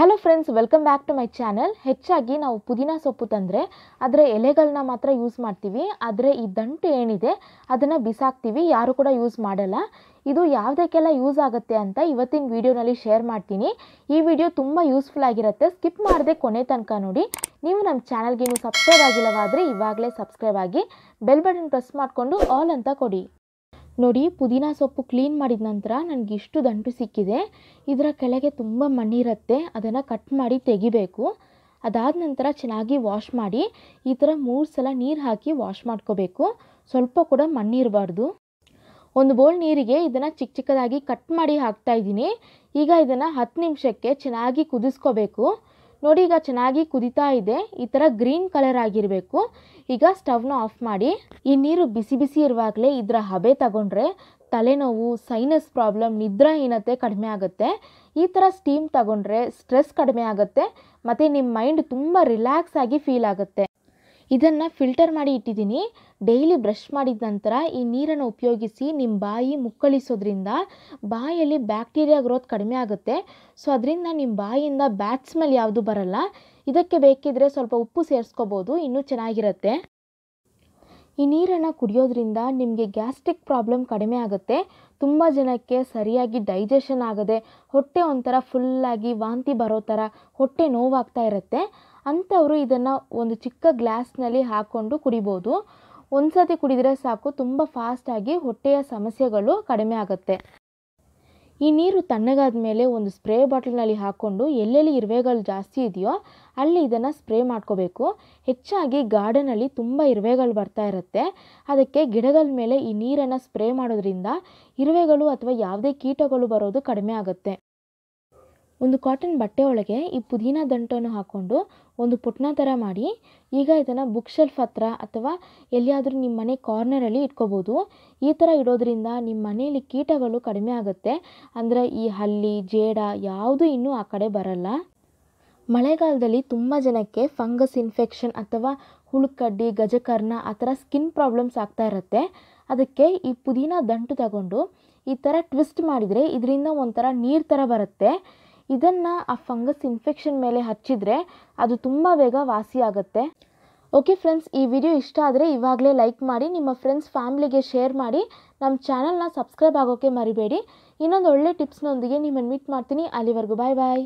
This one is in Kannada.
hello friends welcome back to my channel ಹೆಚ್ಚಾಗಿ ನಾವು ಪುದೀನ ಸೊಪ್ಪು ತಂದರೆ ಅದರ ಎಲೆಗಳನ್ನ ಮಾತ್ರ ಯೂಸ್ ಮಾಡ್ತೀವಿ ಆದರೆ ಈ ದಂಟು ಏನಿದೆ ಅದನ್ನು ಬಿಸಾಕ್ತೀವಿ ಯಾರು ಕೂಡ ಯೂಸ್ ಮಾಡಲ್ಲ ಇದು ಯಾವುದಕ್ಕೆಲ್ಲ ಯೂಸ್ ಆಗುತ್ತೆ ಅಂತ ಇವತ್ತಿನ ವಿಡಿಯೋನಲ್ಲಿ ಶೇರ್ ಮಾಡ್ತೀನಿ ಈ ವಿಡಿಯೋ ತುಂಬ ಯೂಸ್ಫುಲ್ ಆಗಿರುತ್ತೆ ಸ್ಕಿಪ್ ಮಾಡದೆ ಕೊನೆ ತನಕ ನೋಡಿ ನೀವು ನಮ್ಮ ಚಾನಲ್ಗೇನು ಸಬ್ಸ್ಕ್ರೈಬ್ ಆಗಿಲ್ಲವಾದರೆ ಇವಾಗಲೇ ಸಬ್ಸ್ಕ್ರೈಬ್ ಆಗಿ ಬೆಲ್ ಬಟನ್ ಪ್ರೆಸ್ ಮಾಡಿಕೊಂಡು ಆಲ್ ಅಂತ ಕೊಡಿ ನೋಡಿ ಪುದೀನ ಸೊಪ್ಪು ಕ್ಲೀನ್ ಮಾಡಿದ ನಂತರ ನನಗೆ ಇಷ್ಟು ದಂಟು ಸಿಕ್ಕಿದೆ ಇದರ ಕೆಳಗೆ ತುಂಬ ಮಣ್ಣಿರುತ್ತೆ ಅದನ್ನು ಕಟ್ ಮಾಡಿ ತೆಗಿಬೇಕು ಅದಾದ ನಂತರ ಚೆನ್ನಾಗಿ ವಾಶ್ ಮಾಡಿ ಈ ಥರ ಮೂರು ಸಲ ನೀರು ಹಾಕಿ ವಾಶ್ ಮಾಡ್ಕೋಬೇಕು ಸ್ವಲ್ಪ ಕೂಡ ಮಣ್ಣಿರಬಾರ್ದು ಒಂದು ಬೋಲ್ ನೀರಿಗೆ ಇದನ್ನು ಚಿಕ್ಕ ಚಿಕ್ಕದಾಗಿ ಕಟ್ ಮಾಡಿ ಹಾಕ್ತಾಯಿದ್ದೀನಿ ಈಗ ಇದನ್ನು ಹತ್ತು ನಿಮಿಷಕ್ಕೆ ಚೆನ್ನಾಗಿ ಕುದಿಸ್ಕೋಬೇಕು ನೋಡಿ ಈಗ ಚೆನ್ನಾಗಿ ಕುದಿತಾ ಇದೆ ಈ ಥರ ಗ್ರೀನ್ ಕಲರ್ ಆಗಿರಬೇಕು ಈಗ ಸ್ಟವ್ನ ಆಫ್ ಮಾಡಿ ಈ ನೀರು ಬಿಸಿ ಬಿಸಿ ಇರುವಾಗಲೇ ಇದರ ಹಬೆ ತಗೊಂಡ್ರೆ ತಲೆನೋವು ಸೈನಸ್ ಪ್ರಾಬ್ಲಮ್ ನಿದ್ರಾಹೀನತೆ ಕಡಿಮೆ ಆಗುತ್ತೆ ಈ ಥರ ಸ್ಟೀಮ್ ತಗೊಂಡ್ರೆ ಸ್ಟ್ರೆಸ್ ಕಡಿಮೆ ಆಗುತ್ತೆ ಮತ್ತು ನಿಮ್ಮ ಮೈಂಡ್ ತುಂಬ ರಿಲ್ಯಾಕ್ಸ್ ಆಗಿ ಫೀಲ್ ಆಗುತ್ತೆ ಇದನ್ನು ಫಿಲ್ಟರ್ ಮಾಡಿ ಇಟ್ಟಿದ್ದೀನಿ ಡೈಲಿ ಬ್ರಷ್ ಮಾಡಿದ ನಂತರ ಈ ನೀರನ್ನು ಉಪಯೋಗಿಸಿ ನಿಮ್ಮ ಬಾಯಿ ಮುಕ್ಕಳಿಸೋದ್ರಿಂದ ಬಾಯಲ್ಲಿ ಬ್ಯಾಕ್ಟೀರಿಯಾ ಗ್ರೋತ್ ಕಡಿಮೆ ಆಗುತ್ತೆ ಸೊ ಅದರಿಂದ ನಿಮ್ಮ ಬಾಯಿಯಿಂದ ಬ್ಯಾಡ್ ಸ್ಮೆಲ್ ಯಾವುದು ಬರಲ್ಲ ಇದಕ್ಕೆ ಬೇಕಿದ್ರೆ ಸ್ವಲ್ಪ ಉಪ್ಪು ಸೇರಿಸ್ಕೋಬೋದು ಇನ್ನೂ ಚೆನ್ನಾಗಿರುತ್ತೆ ಈ ನೀರನ್ನು ಕುಡಿಯೋದ್ರಿಂದ ನಿಮಗೆ ಗ್ಯಾಸ್ಟ್ರಿಕ್ ಪ್ರಾಬ್ಲಮ್ ಕಡಿಮೆ ಆಗುತ್ತೆ ತುಂಬ ಜನಕ್ಕೆ ಸರಿಯಾಗಿ ಡೈಜೆಷನ್ ಆಗದೆ ಹೊಟ್ಟೆ ಒಂಥರ ಫುಲ್ಲಾಗಿ ವಾಂತಿ ಬರೋ ಥರ ಹೊಟ್ಟೆ ನೋವಾಗ್ತಾ ಇರುತ್ತೆ ಅಂಥವರು ಇದನ್ನು ಒಂದು ಚಿಕ್ಕ ಗ್ಲಾಸ್ನಲ್ಲಿ ಹಾಕ್ಕೊಂಡು ಕುಡಿಬೋದು ಒಂದು ಸತಿ ಕುಡಿದರೆ ಸಾಕು ತುಂಬ ಫಾಸ್ಟಾಗಿ ಹೊಟ್ಟೆಯ ಸಮಸ್ಯೆಗಳು ಕಡಿಮೆ ಆಗುತ್ತೆ ಈ ನೀರು ತಣ್ಣಗಾದ ಮೇಲೆ ಒಂದು ಸ್ಪ್ರೇ ಬಾಟಲ್ನಲ್ಲಿ ಹಾಕ್ಕೊಂಡು ಎಲ್ಲೆಲ್ಲಿ ಇರುವೆಗಳು ಜಾಸ್ತಿ ಇದೆಯೋ ಅಲ್ಲಿ ಇದನ್ನು ಸ್ಪ್ರೇ ಮಾಡ್ಕೋಬೇಕು ಹೆಚ್ಚಾಗಿ ಗಾರ್ಡನಲ್ಲಿ ತುಂಬ ಇರುವೆಗಳು ಬರ್ತಾ ಇರುತ್ತೆ ಅದಕ್ಕೆ ಗಿಡಗಳ ಮೇಲೆ ಈ ನೀರನ್ನು ಸ್ಪ್ರೇ ಮಾಡೋದ್ರಿಂದ ಇರುವೆಗಳು ಅಥವಾ ಯಾವುದೇ ಕೀಟಗಳು ಬರೋದು ಕಡಿಮೆ ಆಗುತ್ತೆ ಒಂದು ಕಾಟನ್ ಬಟ್ಟೆ ಒಳಗೆ ಈ ಪುದೀನ ದಂಟನ್ನು ಹಾಕ್ಕೊಂಡು ಒಂದು ಪುಟ್ನ ಥರ ಮಾಡಿ ಈಗ ಇದನ್ನು ಬುಕ್ ಶೆಲ್ಫ್ ಹತ್ತಿರ ಅಥವಾ ಎಲ್ಲಿಯಾದರೂ ನಿಮ್ಮ ಮನೆ ಕಾರ್ನರಲ್ಲಿ ಇಟ್ಕೋಬೋದು ಈ ಥರ ಇಡೋದ್ರಿಂದ ನಿಮ್ಮ ಮನೆಯಲ್ಲಿ ಕೀಟಗಳು ಕಡಿಮೆ ಆಗುತ್ತೆ ಅಂದರೆ ಈ ಹಲ್ಲಿ ಜೇಡ ಯಾವುದೂ ಇನ್ನೂ ಆ ಕಡೆ ಬರಲ್ಲ ಮಳೆಗಾಲದಲ್ಲಿ ತುಂಬ ಜನಕ್ಕೆ ಫಂಗಸ್ ಇನ್ಫೆಕ್ಷನ್ ಅಥವಾ ಹುಳುಕಡ್ಡಿ ಗಜಕರ್ಣ ಆ ಥರ ಸ್ಕಿನ್ ಪ್ರಾಬ್ಲಮ್ಸ್ ಆಗ್ತಾ ಇರುತ್ತೆ ಅದಕ್ಕೆ ಈ ಪುದೀನ ದಂಟು ತಗೊಂಡು ಈ ಥರ ಟ್ವಿಸ್ಟ್ ಮಾಡಿದರೆ ಇದರಿಂದ ಒಂಥರ ನೀರು ಥರ ಬರುತ್ತೆ ಇದನ್ನು ಆ ಫಂಗಸ್ ಇನ್ಫೆಕ್ಷನ್ ಮೇಲೆ ಹಚ್ಚಿದರೆ ಅದು ತುಂಬ ಬೇಗ ಆಗುತ್ತೆ ಓಕೆ ಫ್ರೆಂಡ್ಸ್ ಈ ವಿಡಿಯೋ ಇಷ್ಟ ಆದರೆ ಇವಾಗಲೇ ಲೈಕ್ ಮಾಡಿ ನಿಮ್ಮ ಫ್ರೆಂಡ್ಸ್ ಫ್ಯಾಮ್ಲಿಗೆ ಶೇರ್ ಮಾಡಿ ನಮ್ಮ ಚಾನಲ್ನ ಸಬ್ಸ್ಕ್ರೈಬ್ ಆಗೋಕ್ಕೆ ಮರಿಬೇಡಿ ಇನ್ನೊಂದು ಒಳ್ಳೆ ಟಿಪ್ಸ್ನೊಂದಿಗೆ ನಿಮ್ಮನ್ನು ಮೀಟ್ ಮಾಡ್ತೀನಿ ಅಲ್ಲಿವರೆಗೂ ಬಾಯ್ ಬಾಯ್